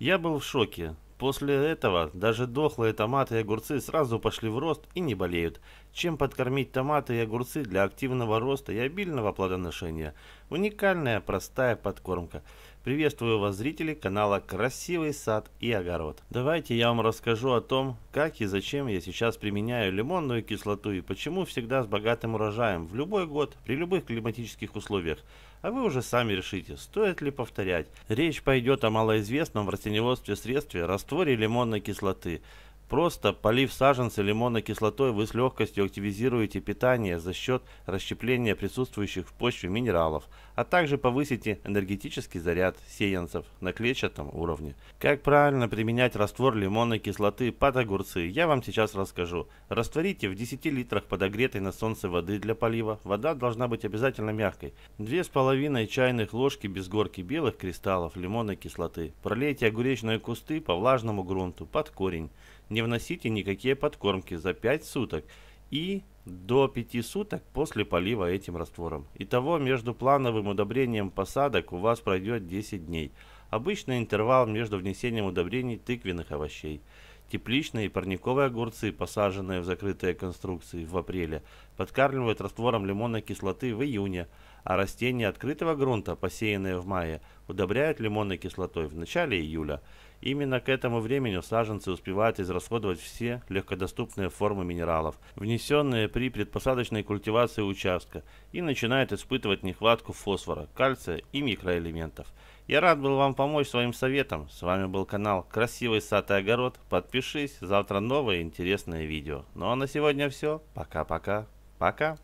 Я был в шоке. После этого даже дохлые томаты и огурцы сразу пошли в рост и не болеют. Чем подкормить томаты и огурцы для активного роста и обильного плодоношения? Уникальная простая подкормка. Приветствую вас, зрители канала Красивый сад и огород. Давайте я вам расскажу о том, как и зачем я сейчас применяю лимонную кислоту и почему всегда с богатым урожаем в любой год, при любых климатических условиях. А вы уже сами решите, стоит ли повторять. Речь пойдет о малоизвестном в растеневодстве средстве растворе лимонной кислоты – Просто полив саженцы лимонной кислотой, вы с легкостью активизируете питание за счет расщепления присутствующих в почве минералов, а также повысите энергетический заряд сеянцев на клетчатом уровне. Как правильно применять раствор лимонной кислоты под огурцы, я вам сейчас расскажу. Растворите в 10 литрах подогретой на солнце воды для полива. Вода должна быть обязательно мягкой. 2,5 чайных ложки без горки белых кристаллов лимонной кислоты. Пролейте огуречные кусты по влажному грунту под корень не вносите никакие подкормки за 5 суток и до 5 суток после полива этим раствором. Итого между плановым удобрением посадок у вас пройдет 10 дней. Обычный интервал между внесением удобрений тыквенных овощей. Тепличные и парниковые огурцы, посаженные в закрытые конструкции в апреле, подкармливают раствором лимонной кислоты в июне, а растения открытого грунта, посеянные в мае, удобряют лимонной кислотой в начале июля. Именно к этому времени саженцы успевают израсходовать все легкодоступные формы минералов, внесенные при предпосадочной культивации участка, и начинают испытывать нехватку фосфора, кальция и микроэлементов. Я рад был вам помочь своим советом. С вами был канал Красивый сад и огород. Подпишись, завтра новое интересное видео. Ну а на сегодня все. Пока-пока. Пока. -пока. Пока.